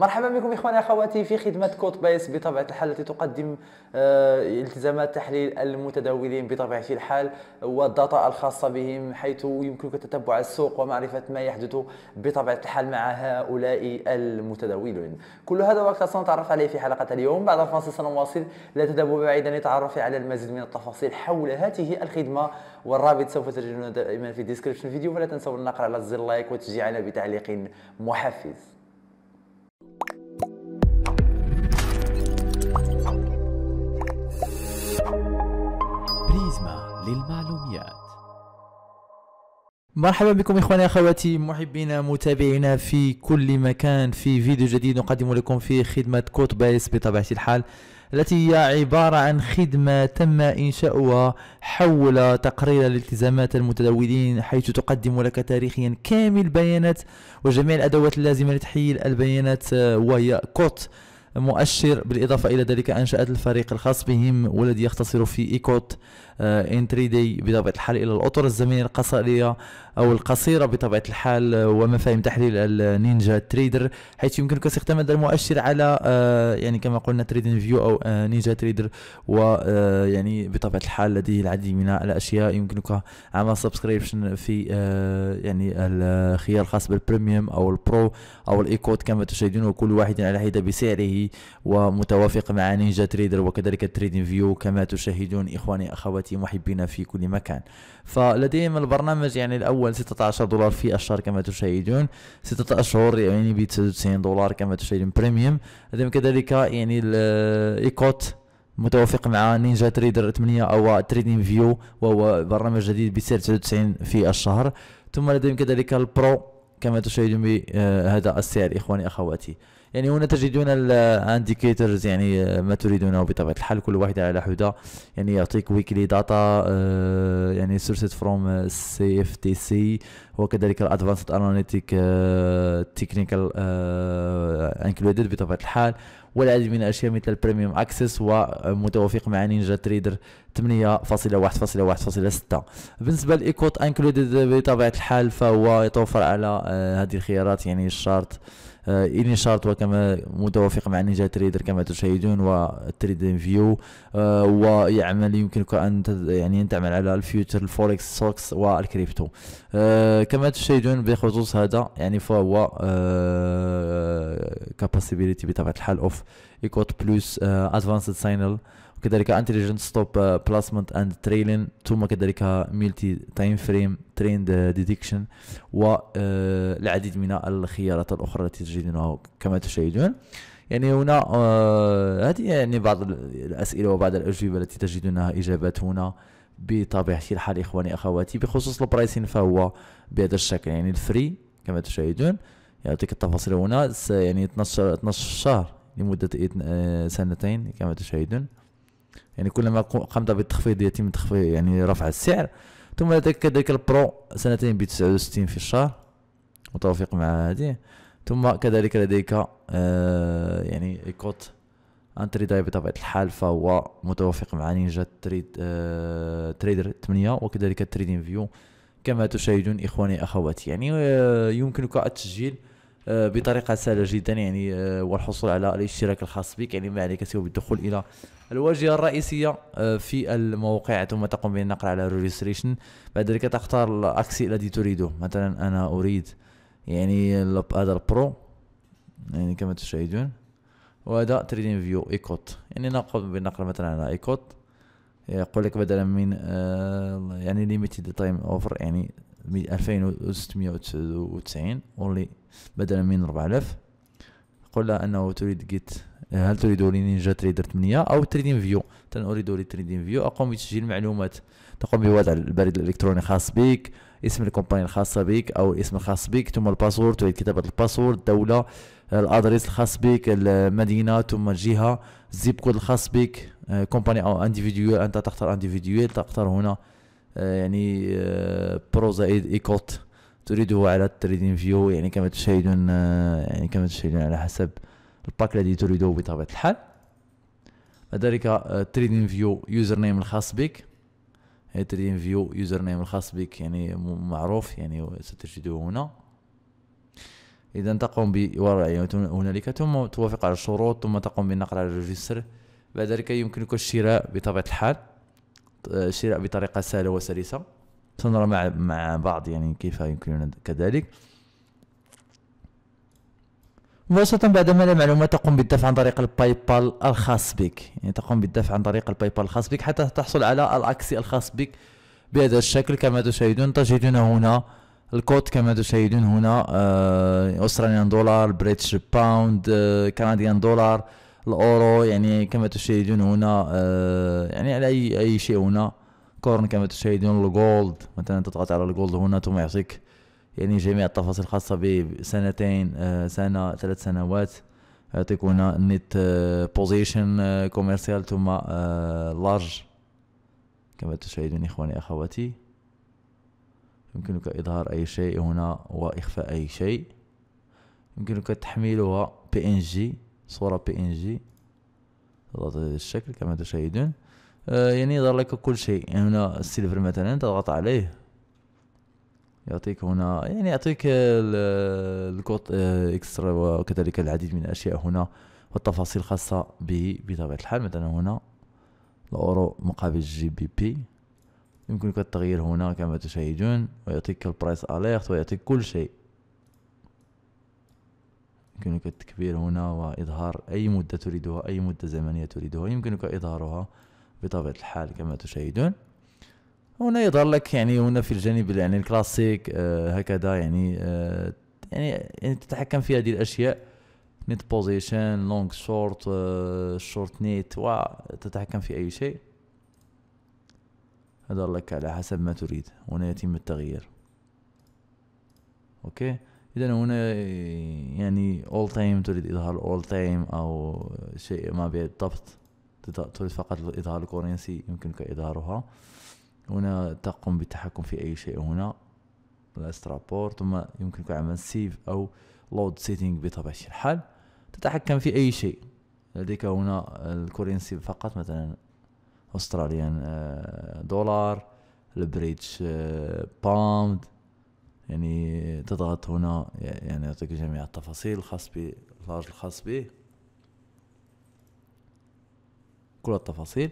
مرحبا بكم اخواني اخواتي في خدمه كود بيس بطبيعه الحال التي تقدم آه، التزامات تحليل المتداولين بطبيعه الحال والداتا الخاصه بهم حيث يمكنك تتبع السوق ومعرفه ما يحدث بطبيعه الحال مع هؤلاء المتداولين كل هذا واكثر سنتعرف عليه في حلقه اليوم بعد الفاصل سنواصل لا تذهبوا بعيدا للتعرف على المزيد من التفاصيل حول هذه الخدمه والرابط سوف تجدونه دائما في ديسكريبشن الفيديو ولا تنسوا النقر على زر لايك وتشجيعنا بتعليق محفز للمعلوميات مرحبا بكم اخواني اخواتي محبينا متابعينا في كل مكان في فيديو جديد نقدم لكم في خدمة كوت بايس بطبيعة الحال التي هي عبارة عن خدمة تم إنشاؤها حول تقرير الالتزامات المتداولين حيث تقدم لك تاريخيا كامل بيانات وجميع الأدوات اللازمة لتحليل البيانات آه، وهي كوت مؤشر بالإضافة إلى ذلك أنشأت الفريق الخاص بهم والذي يختصر في إيكوت آه، إن 3 دي بطبيعة الحال إلى الأطر الزمنية القصيرة او القصيره بطبيعه الحال آه، ومفاهيم تحليل النينجا تريدر حيث يمكنك استخدام هذا المؤشر على آه، يعني كما قلنا تريدين فيو او آه، نينجا تريدر ويعني بطبيعه الحال لديه العديد من الاشياء يمكنك عمل سبسكريبشن في يعني الخيار الخاص بالبريميوم او البرو او الايكود كما تشاهدون كل واحد على حده بسعره ومتوافق مع نينجا تريدر وكذلك تريدين فيو كما تشاهدون اخواني اخواتي محبين في كل مكان فلديهم البرنامج يعني الاول الأول 16 دولار في الشهر كما تشاهدون 6 أشهر يعني ب 99 دولار كما تشاهدون بريميوم هذا كذلك يعني الإيكوت متوافق مع نينجا تريدر 8 او تريدين فيو وهو برنامج جديد بسعر 99 في الشهر ثم لديهم كذلك البرو كما تشاهدون بهذا آه، السعر اخواني اخواتي يعني هنا تجدون الانديكيتورز يعني ما تريدونه بطبيعه الحال كل واحد على حده يعني يعطيك ويكلي داتا آه، يعني سورسيت فروم سي اف تي سي وكذلك الادفانسد اناليتيك تكنيكال انكلودد بطبيعه الحال والعديد من الاشياء مثل البريميوم اكسس ومتوافق مع نينجا تريدر 8.1.1.6 بالنسبه لايكوت انكلودد بطبيعه الحال فهو يتوفر على آه، هذه الخيارات يعني الشارت اني آه، يعني شارت وكما متوافق مع نينجا تريدر كما تشاهدون وتريدين فيو آه، ويعمل يمكنك ان يعني ان تعمل على الفيوتشر الفوركس سوكس والكريبتو كما تشاهدون بخصوص هذا يعني فهو كاباسيبيليتي بطبيعه الحال اوف يكوت بلس ادفانسد ساينل وكذلك انتليجنت ستوب بلاسمنت اند تريلين ثم كذلك ميلتي تايم فريم تريند ديتكشن والعديد من الخيارات الاخرى التي تجدونها كما تشاهدون يعني هنا آه هذه يعني بعض الاسئله وبعض الاجوبه التي تجدونها اجابات هنا بطبيعه الحال اخواني اخواتي بخصوص البرايسين فهو بهذا الشكل يعني الفري كما تشاهدون يعطيك التفاصيل هنا يعني 12 12 شهر لمدة آه، سنتين كما تشاهدون يعني كلما قمت بالتخفيض يتم تخفيض يعني رفع السعر ثم لديك كذلك البرو سنتين ب 69 في الشهر متوافق مع هذه ثم كذلك لديك آه يعني ايكوت انتري داي بطبيعه الحال فهو متوافق مع نينجا تريد آه تريدر 8 وكذلك تريدين فيو كما تشاهدون اخواني اخواتي يعني آه يمكنك التسجيل آه، بطريقه سهله جدا يعني آه، والحصول على الاشتراك الخاص بك يعني ما عليك سوى بالدخول الى الواجهه الرئيسيه آه، في الموقع ثم تقوم بالنقر على الريجستريشن بعد ذلك تختار الاكسي الذي تريده مثلا انا اريد يعني هذا البرو يعني كما تشاهدون وهذا تريدين فيو ايكوت يعني نقوم بالنقر مثلا على ايكوت يقول لك بدلا من يعني ليميتد تايم اوفر يعني 2699 اونلي بدلا من 4000 قل لها انه تريد جيت هل تريد نينجا تريدر 8 او تريدين فيو اريد لي تريدين فيو اقوم بتسجيل معلومات تقوم بوضع البريد الالكتروني الخاص بك اسم الكومباني الخاصه بك او الاسم الخاص بك ثم الباسورد تريد كتابه الباسورد الدوله الادريس الخاص بك المدينه ثم الجهه الزيب كود الخاص بك كومباني او انديفيديوال انت تختار انديفيديوال تختار هنا آه، يعني بروزا آه، ايكوت تريده على التريدين فيو يعني كما تشاهدون آه، يعني كما تشاهدون على حسب الباك الذي تريده بطبيعه الحال ذلك آه، تريدين فيو يوزر نيم الخاص بك تريدين فيو يوزر نيم الخاص بك يعني معروف يعني ستجده هنا اذا تقوم بوضع يعني هنالك ثم توافق على الشروط ثم تقوم بالنقل على الريجستر بعد ذلك يمكنك الشراء بطبيعه الحال آه، شراء بطريقه سهله وسلسه سنرى مع مع بعض يعني كيف يمكننا كذلك مباشرة بعد ما المعلومات تقوم بالدفع عن طريق الباي بال الخاص بك يعني تقوم بالدفع عن طريق الباي بال الخاص بك حتى تحصل على الاكسي الخاص بك بهذا الشكل كما تشاهدون تجدون هنا الكود كما تشاهدون هنا آه دولار بريتش باوند آه كنديان دولار الاورو يعني كما تشاهدون هنا آه يعني على اي اي شيء هنا كورن كما تشاهدون الجولد مثلا تضغط على الجولد هنا ثم يعطيك يعني جميع التفاصيل الخاصة بسنتين آه، سنة ثلاث سنوات يعطيك هنا نت بوزيشن كوميرسيال ثم لارج آه، كما تشاهدون إخواني أخواتي يمكنك إظهار أي شيء هنا وإخفاء أي شيء يمكنك تحميلها بي ان جي صورة بي ان جي تضغط على الشكل كما تشاهدون آه، يعني يظهر لك كل شيء يعني هنا السيلفر مثلا تضغط عليه يعطيك هنا يعني يعطيك الكود آه، اكسترا وكذلك العديد من الاشياء هنا والتفاصيل الخاصة به بطبيعة الحال مثلا هنا الأورو مقابل جي بي بي يمكنك التغيير هنا كما تشاهدون ويعطيك البرايس اليرت ويعطيك كل شيء يمكنك التكبير هنا وإظهار أي مدة تريدها أي مدة زمنية تريدها يمكنك إظهارها بطبيعه الحال كما تشاهدون هنا يظهر لك يعني هنا في الجانب يعني الكلاسيك آه هكذا يعني آه يعني يعني تتحكم في هذه الاشياء نيت بوزيشن لونج شورت آه شورت نيت وتتحكم في اي شيء هذا لك على حسب ما تريد هنا يتم التغيير اوكي اذا هنا يعني اول تايم تريد اظهار اول تايم او شيء ما بالضبط تريد فقط الإظهار الكورنسي يمكنك إظهارها هنا تقوم بالتحكم في أي شيء هنا الاسترابور ثم يمكنك عمل سيف أو لود سيتنج بطبيعة الحال تتحكم في أي شيء لديك هنا الكورنسي فقط مثلا أستراليان آه، دولار البريتش باوند آه، يعني تضغط هنا يعني يعطيك جميع التفاصيل الخاص باللارج الخاص به كل التفاصيل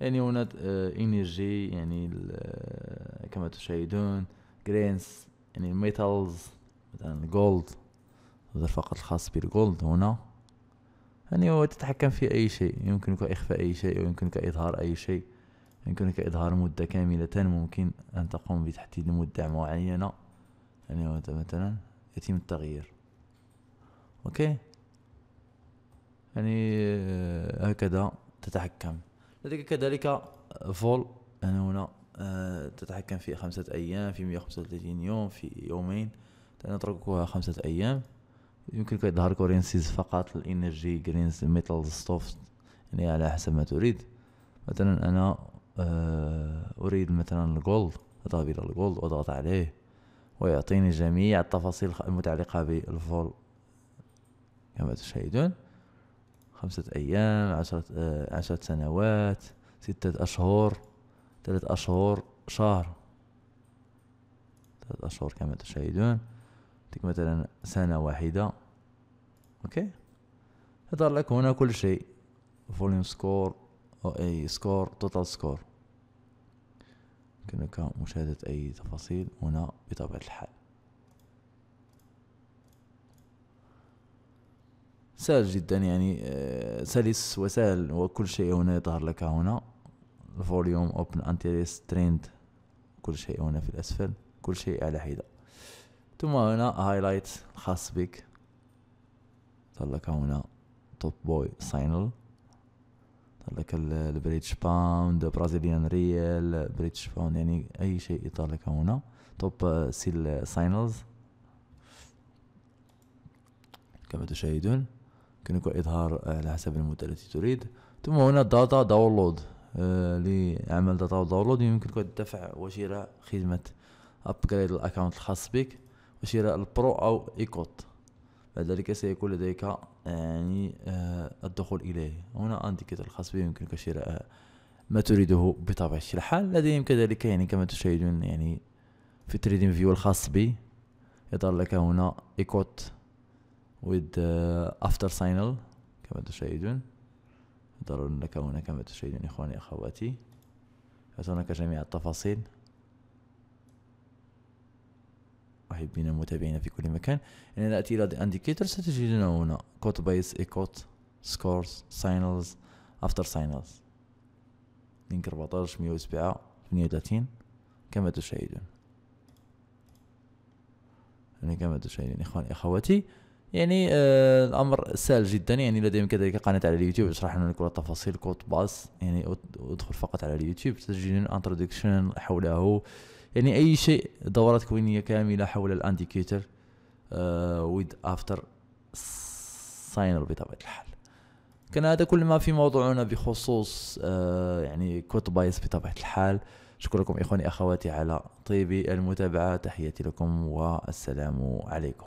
يعني هناك آه، انرجي يعني آه، كما تشاهدون جرينز يعني الميتالز مثلا الجولد هذا فقط الخاص بالجولد هنا يعني هو تتحكم في أي شيء يمكنك إخفاء أي شيء ويمكنك إظهار أي شيء يمكنك إظهار مدة كاملة ممكن أن تقوم بتحديد مدة معينة يعني مثلا يتم التغيير أوكي يعني آه، هكذا تتحكم كذلك فول هنا هنا آه، تتحكم في خمسة أيام في 135 يوم في يومين نتركها خمسة أيام يمكنك إظهار كورينسيز فقط الانرجي جرينز ميتال ستوف يعني على حسب ما تريد مثلا انا آه، اريد مثلا الجولد اذهب الى الجولد واضغط عليه ويعطيني جميع التفاصيل المتعلقة بالفول كما تشاهدون خمسة أيام عشرة, آه، عشرة سنوات ستة أشهر ثلاثة أشهر شهر ثلاثة أشهر كما تشاهدون تلك مثلا سنة واحدة أوكي يظهر لك هنا كل شيء فوليوم سكور أو أي سكور توتال سكور يمكنك مشاهدة أي تفاصيل هنا بطبيعة الحال سهل جدا يعني آه، سلس وسهل وكل شيء هنا يظهر لك هنا الفوليوم اوبن انتريس تريند كل شيء هنا في الاسفل كل شيء على حده ثم هنا هايلايت الخاص بك ظهر لك هنا توب بوي ساينل ظهر لك البريتش باوند برازيليان ريال بريتش باوند يعني اي شيء يظهر لك هنا توب سيل ساينلز كما تشاهدون يمكنك إظهار آه، على حسب المدة التي تريد ثم هنا داتا آه، داونلود لعمل داتا داونلود يمكنك الدفع وشراء خدمة أبجريد الاكونت الخاص بك وشراء البرو أو إيكوت بعد ذلك سيكون لديك يعني آه، الدخول إليه هنا أنديكيتور الخاص بك يمكنك شراء ما تريده بطبيعة الحال لديهم كذلك يعني كما تشاهدون يعني في تريدين فيو الخاص بي يظهر لك هنا إيكوت with افتر uh, ساينل كما تشاهدون ضروري لك هنا كما تشاهدون إخواني أخواتي هناك جميع التفاصيل أحبين المتابعين في كل مكان ان نأتي إلى الإنديكيتور ستجدون هنا كوت بيس إيكوت سكورز ساينلز أفتر ساينلز لينك 14 107 32 كما تشاهدون يعني كما تشاهدون إخواني أخواتي يعني آه الامر سهل جدا يعني لديهم كذلك قناه على اليوتيوب اشرح لنا كل التفاصيل كود باس يعني ادخل فقط على اليوتيوب تسجيل انتروداكشن حوله يعني اي شيء دورات تكوينيه كامله حول الانديكيتر ويد افتر ساينر بطبيعه الحال كان هذا كل ما في موضوعنا بخصوص آه يعني كود بايس بطبيعه الحال اشكركم اخواني اخواتي على طيب المتابعه تحياتي لكم والسلام عليكم